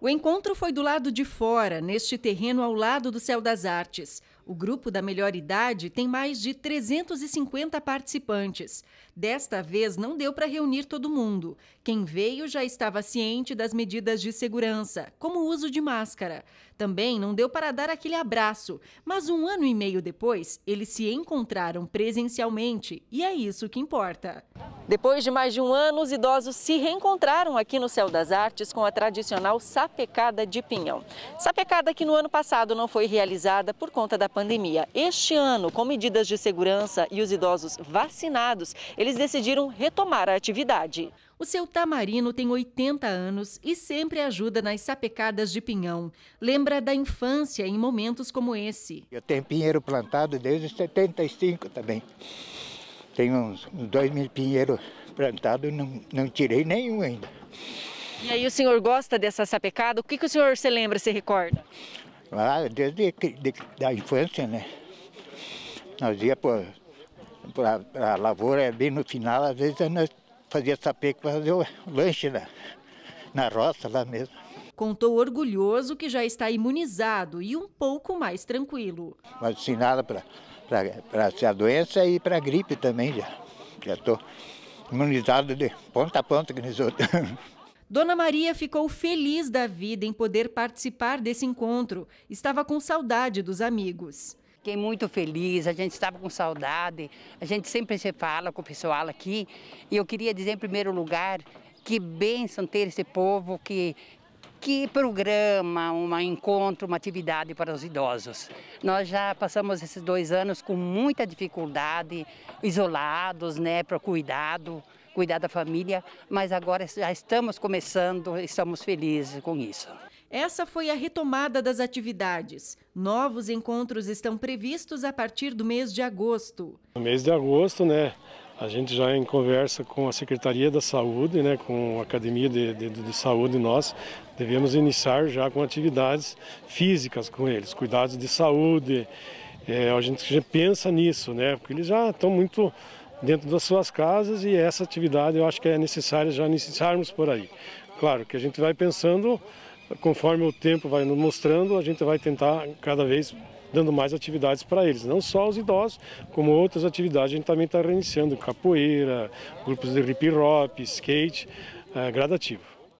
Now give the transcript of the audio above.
O encontro foi do lado de fora, neste terreno ao lado do Céu das Artes. O grupo da melhor idade tem mais de 350 participantes. Desta vez não deu para reunir todo mundo. Quem veio já estava ciente das medidas de segurança, como o uso de máscara. Também não deu para dar aquele abraço, mas um ano e meio depois, eles se encontraram presencialmente e é isso que importa. Depois de mais de um ano, os idosos se reencontraram aqui no Céu das Artes com a tradicional sapecada de pinhão. Sapecada que no ano passado não foi realizada por conta da pandemia. Este ano, com medidas de segurança e os idosos vacinados, eles decidiram retomar a atividade. O seu Tamarino tem 80 anos e sempre ajuda nas sapecadas de pinhão. Lembra da infância em momentos como esse. Eu tenho pinheiro plantado desde 75 também. Tenho uns, dois mil pinheiros plantados e não, não tirei nenhum ainda. E aí o senhor gosta dessa sapecada? O que, que o senhor se lembra, se recorda? Lá, ah, desde de, da infância, né? Nós ia para a lavoura, é bem no final, às vezes nós fazia sapeco para fazer o lanche na, na roça lá mesmo. Contou orgulhoso que já está imunizado e um pouco mais tranquilo. Vacinada para a doença e para a gripe também já. Já estou imunizado de ponta a ponta que nos outros. Dona Maria ficou feliz da vida em poder participar desse encontro. Estava com saudade dos amigos. Fiquei muito feliz, a gente estava com saudade. A gente sempre se fala com o pessoal aqui. E eu queria dizer, em primeiro lugar, que bênção ter esse povo que que programa um encontro, uma atividade para os idosos. Nós já passamos esses dois anos com muita dificuldade, isolados, né, para cuidado, cuidar da família, mas agora já estamos começando, e estamos felizes com isso. Essa foi a retomada das atividades. Novos encontros estão previstos a partir do mês de agosto. No mês de agosto, né, a gente já em conversa com a Secretaria da Saúde, né, com a Academia de, de, de Saúde nós, devemos iniciar já com atividades físicas com eles, cuidados de saúde. É, a gente já pensa nisso, né, porque eles já estão muito dentro das suas casas e essa atividade eu acho que é necessária já iniciarmos por aí. Claro que a gente vai pensando, conforme o tempo vai nos mostrando, a gente vai tentar cada vez dando mais atividades para eles, não só os idosos, como outras atividades a gente também está reiniciando, capoeira, grupos de hip hop, skate, é, gradativo.